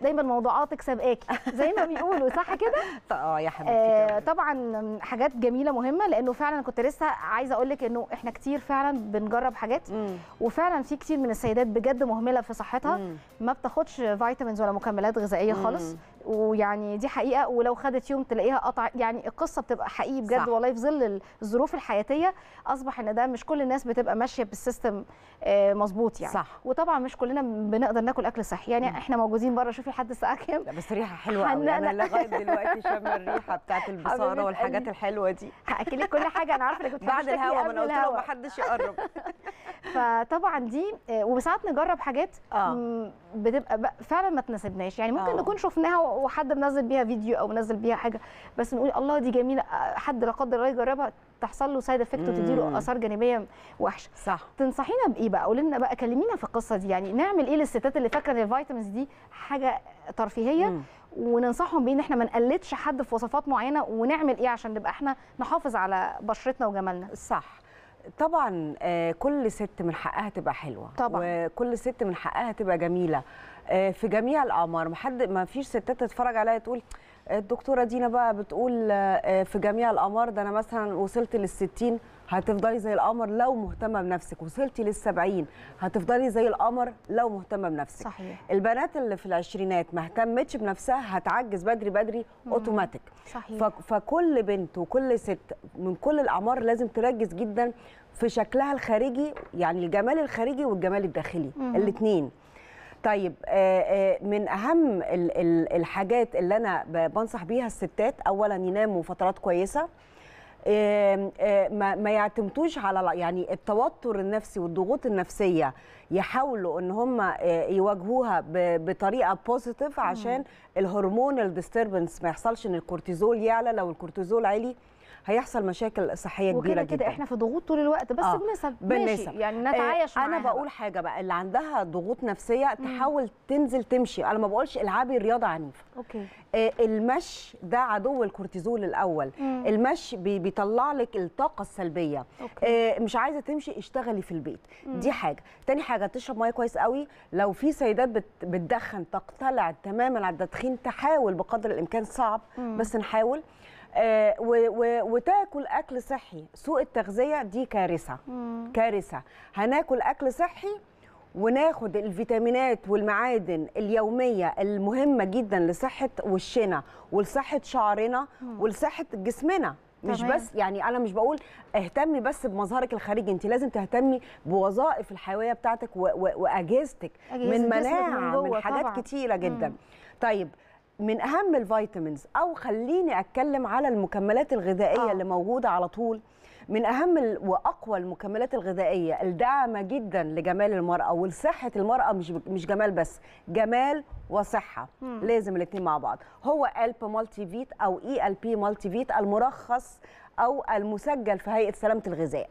دايما موضوعاتك سابقاكي زي ما بيقولوا صح كده اه يا حبيبتي آه طبعا حاجات جميله مهمه لانه فعلا كنت لسه عايزه اقول لك انه احنا كتير فعلا بنجرب حاجات مم. وفعلا في كتير من السيدات بجد مهمله في صحتها مم. ما بتاخدش فيتامينز ولا مكملات غذائيه خالص ويعني دي حقيقه ولو خدت يوم تلاقيها قطع يعني القصه بتبقى حقيقي بجد صح. والله في ظل الظروف الحياتيه اصبح ان ده مش كل الناس بتبقى ماشيه بالسيستم آه، مظبوط يعني صح. وطبعا مش كلنا بنقدر ناكل اكل صحي يعني م. احنا موجودين بره شوفي لحد الساعه كام لا بس ريحه حلوه قوي انا لغايه دلوقتي شم الريحه بتاعت البصاره والحاجات الحلوه دي هاكل كل حاجه انا عارفه انك بتحبي بعد الهوا ما انا قلت له ما حدش يقرب فطبعا دي آه، وساعات نجرب حاجات آه. بتبقى فعلا ما تناسبناش يعني ممكن أوه. نكون شفناها وحد منزل بيها فيديو او منزل بيها حاجه بس نقول الله دي جميله حد لا قدر الله يجربها تحصل له سايد افكت وتدي له اثار جانبيه وحشه صح تنصحينا بايه بقى قولي لنا بقى كلمينا في القصه دي يعني نعمل ايه للستات اللي فاكره ان الفيتامينز دي حاجه ترفيهيه مم. وننصحهم بان ان احنا ما نقلدش حد في وصفات معينه ونعمل ايه عشان نبقى احنا نحافظ على بشرتنا وجمالنا صح طبعا آه، كل ست من حقها تبقى حلوه طبعا وكل ست من حقها تبقى جميله آه، في جميع الاعمار حد ما فيش ستات تتفرج عليها تقول الدكتوره دينا بقى بتقول آه، آه، في جميع الامار ده انا مثلا وصلت لل60 هتفضلي زي القمر لو مهتمه بنفسك وصلتي لل70 هتفضلي زي القمر لو مهتمه بنفسك صحيح. البنات اللي في العشرينات ما اهتمتش بنفسها هتعجز بدري بدري اوتوماتيك صحيح. فكل بنت وكل ست من كل الاعمار لازم تركز جدا في شكلها الخارجي يعني الجمال الخارجي والجمال الداخلي الاثنين طيب آه، آه، من اهم الحاجات اللي انا بنصح بيها الستات اولا يناموا فترات كويسه آه، ما يعتمدوش على يعني التوتر النفسي والضغوط النفسيه يحاولوا ان هم يواجهوها بطريقه بوزيتيف عشان الهرمون الديستربنس ما يحصلش ان الكورتيزول يعلى لو الكورتيزول عالي هيحصل مشاكل صحيه كبيره جدا وكده كده احنا في ضغوط طول الوقت بس آه بنسب بالنسب ماشي يعني آه، نتعايش إيه انا بقول بقى. حاجه بقى اللي عندها ضغوط نفسيه مم. تحاول تنزل تمشي انا ما بقولش العبي رياضه عنيفه اوكي إيه المشي ده عدو الكورتيزول الاول مم. المشي بي بيطلع لك الطاقه السلبيه أوكي. إيه مش عايزه تمشي اشتغلي في البيت مم. دي حاجه تاني حاجه تشرب ميه كويس قوي لو في سيدات بت بتدخن تقتلع تماما على التدخين تحاول بقدر الامكان صعب مم. بس نحاول آه، وتاكل اكل صحي سوء التغذيه دي كارثه مم. كارثه هناكل اكل صحي وناخد الفيتامينات والمعادن اليوميه المهمه جدا لصحه وشنا ولصحه شعرنا ولصحه جسمنا مش بس يعني انا مش بقول اهتمي بس بمظهرك الخارجي انت لازم تهتمي بوظائف الحيويه بتاعتك واجهزتك من مناعه من, من حاجات طبعًا. كتيره جدا مم. طيب من اهم الفيتامينز او خليني اتكلم على المكملات الغذائيه آه. اللي موجوده على طول من اهم واقوى المكملات الغذائيه الداعمه جدا لجمال المراه ولصحه المراه مش مش جمال بس جمال وصحه مم. لازم الاثنين مع بعض هو الب مالتي فيت او اي ال بي مالتي فيت المرخص او المسجل في هيئه سلامه الغذاء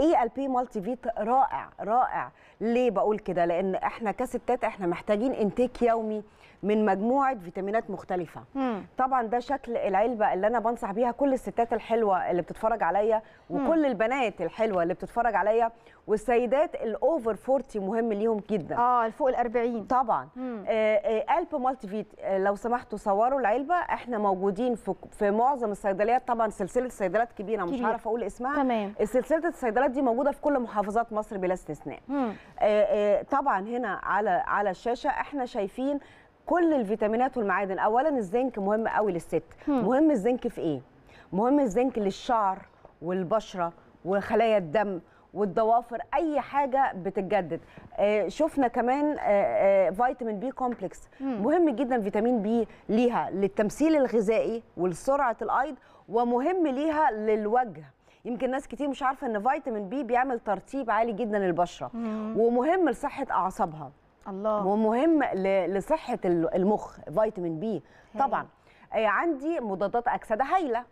اي ال بي مالتي فيت رائع رائع ليه بقول كده لان احنا كستات احنا محتاجين انتاك يومي من مجموعه فيتامينات مختلفه مم. طبعا ده شكل العلبه اللي انا بنصح بيها كل الستات الحلوه اللي بتتفرج عليا وكل مم. البنات الحلوه اللي بتتفرج عليا والسيدات الاوفر 40 مهم ليهم جدا اه فوق ال 40 طبعا آه الب آه، مالتي فيت آه، لو سمحتوا صوروا العلبه احنا موجودين في, في معظم الصيدليات طبعا سلسله الصيدليات صيدلات كبيره مش عارفة اقول اسمها تمام سلسله الصيدلات دي موجوده في كل محافظات مصر بلا استثناء آه آه طبعا هنا على على الشاشه احنا شايفين كل الفيتامينات والمعادن اولا الزنك مهم قوي للست مم. مهم الزنك في ايه مهم الزنك للشعر والبشره وخلايا الدم والضوافر اي حاجه بتتجدد آه، شفنا كمان آه، آه، فيتامين بي كومبلكس مهم جدا فيتامين بي ليها للتمثيل الغذائي ولسرعه الايض ومهم ليها للوجه يمكن ناس كتير مش عارفه ان فيتامين بي بيعمل ترطيب عالي جدا للبشره ومهم لصحه اعصابها الله ومهم لصحه المخ فيتامين بي طبعا آه، عندي مضادات اكسده هايله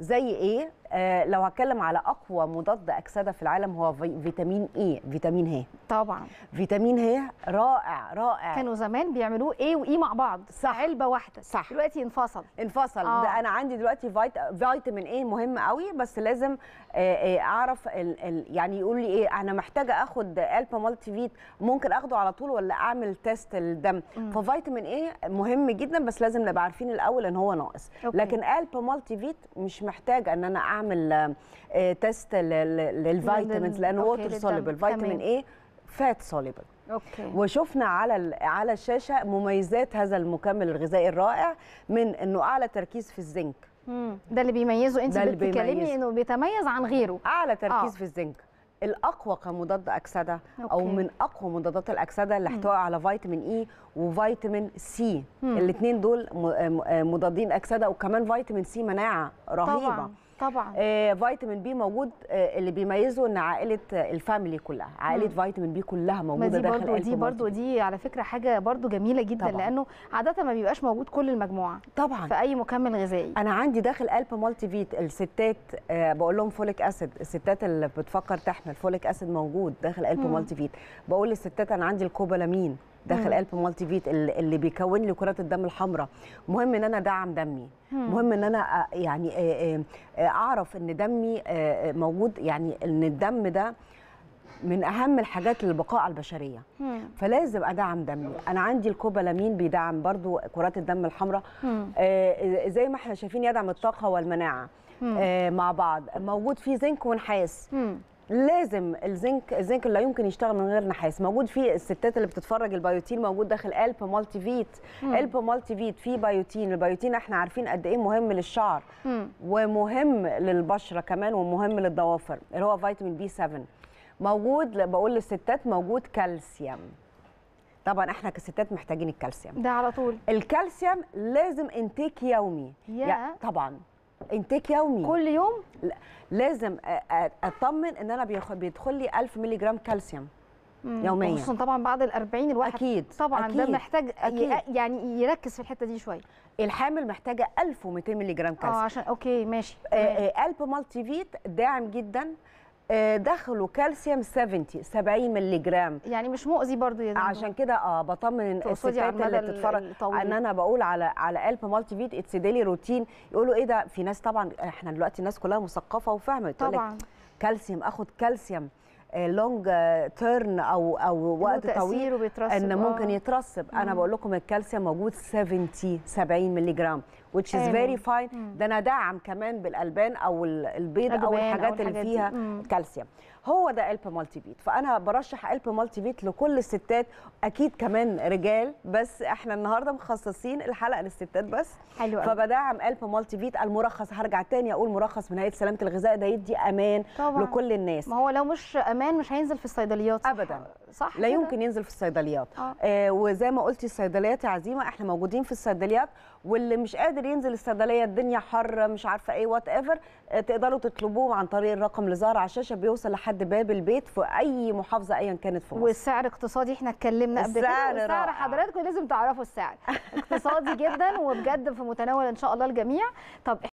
زي ايه آه، لو هتكلم على اقوى مضاد اكسده في العالم هو فيتامين اي فيتامين ه طبعا فيتامين ه رائع رائع كانوا زمان بيعملوه اي واي e مع بعض صح علبه واحده صح دلوقتي انفصل انفصل آه. ده انا عندي دلوقتي فيت... فيتامين اي مهم قوي بس لازم آه، آه، اعرف ال... ال... يعني يقول لي ايه انا محتاجه اخد البا مالتي فيت ممكن اخده على طول ولا اعمل تيست الدم م. ففيتامين اي مهم جدا بس لازم نبقى عارفين الاول ان هو ناقص أوكي. لكن البا مالتي فيت مش محتاجه ان انا اعمل تيست آه، للفيتامينز لانه ووتر سوليبل فيتامين ايه فات سوليبل أوكي. وشفنا على على الشاشه مميزات هذا المكمل الغذائي الرائع من انه اعلى تركيز في الزنك مم. ده اللي بيميزه انت بتتكلمي انه بيتميز عن غيره اعلى آه. تركيز آه. في الزنك الاقوى كمضاد اكسده أوكي. او من اقوى مضادات الاكسده اللي احتوى على فيتامين اي وفيتامين سي الاثنين دول آه، مضادين اكسده وكمان فيتامين سي مناعه رهيبه طبعا. طبعا آه فيتامين بي موجود آه اللي بيميزه ان عائله آه، الفاميلي كلها عائله مم. فيتامين بي كلها موجوده داخل برضو دي برضو دي على فكره حاجه برضو جميله جدا طبعًا. لانه عاده ما بيبقاش موجود كل المجموعه طبعا في اي مكمل غذائي انا عندي داخل قلب مالتي فيت الستات آه بقول لهم فوليك اسيد الستات اللي بتفكر تحمل فوليك اسيد موجود داخل قلب مالتي فيت بقول للستات انا عندي الكوبالامين داخل قلب مالتي فيت اللي بيكون لي كرات الدم الحمراء مهم ان انا ادعم دمي مهم ان انا آه، يعني آه، آه، اعرف ان دمي موجود يعني ان الدم ده من اهم الحاجات للبقاء على البشريه فلازم ادعم دمي انا عندي الكوبالامين بيدعم برضو كرات الدم الحمراء آه زي ما احنا شايفين يدعم الطاقه والمناعه آه مع بعض موجود فيه زنك ونحاس لازم الزنك الزنك لا يمكن يشتغل من غير نحاس موجود في الستات اللي بتتفرج البيوتين موجود داخل الب مالتي فيت الب مالتي فيت فيه بيوتين البيوتين احنا عارفين قد ايه مهم للشعر مم. ومهم للبشره كمان ومهم للضوافر اللي هو فيتامين بي 7 موجود بقول للستات موجود كالسيوم طبعا احنا كستات محتاجين الكالسيوم ده على طول الكالسيوم لازم انتيك يومي yeah. يعني طبعا انتيك يومي كل يوم لا. لازم اطمن ان انا بيدخل لي 1000 ملي جرام كالسيوم يوميا خصوصا طبعا بعد ال 40 الواحد اكيد طبعا أكيد. ده محتاج أكيد. يعني يركز في الحته دي شويه الحامل محتاجه 1200 ملي جرام آه، كالسيوم اه عشان اوكي ماشي قلب آه، آه، مالتي فيت داعم جدا آه، دخله كالسيوم 70 70 مللي جرام يعني مش مؤذي برضه يا عشان كده اه بطمن الستات اللي بتتفرج ان انا بقول على على الب مالتي فيت اتس ديلي روتين يقولوا ايه ده في ناس طبعا احنا دلوقتي الناس كلها مثقفه وفاهمه طبعا كالسيوم اخد كالسيوم لونج آه، تيرن آه، او او وقت طويل وبيترسب. ان ممكن آه. يترسب مم. انا بقول لكم الكالسيوم موجود 70 70 مللي جرام which is very fine ده انا دعم كمان بالالبان او البيض او الحاجات اللي فيها كالسيوم هو ده الب مالتي بيت فانا برشح الب مالتي بيت لكل الستات اكيد كمان رجال بس احنا النهارده مخصصين الحلقه للستات بس حلو فبدعم الب مالتي بيت المرخص هرجع تاني اقول مرخص من هيئه سلامه الغذاء ده يدي امان طبعا. لكل الناس ما هو لو مش أمان كمان مش هينزل في الصيدليات صح؟ ابدا صح لا يمكن ينزل في الصيدليات آه. آه وزي ما قلتي الصيدليات يا عزيمه احنا موجودين في الصيدليات واللي مش قادر ينزل الصيدليه الدنيا حر مش عارفه ايه وات ايفر آه تقدروا تطلبوه عن طريق الرقم اللي ظاهر على الشاشه بيوصل لحد باب البيت في اي محافظه ايا كانت في مصر والسعر اقتصادي احنا اتكلمنا قبل كده السعر حضراتكم لازم تعرفوا السعر اقتصادي جدا وبجد في متناول ان شاء الله الجميع طب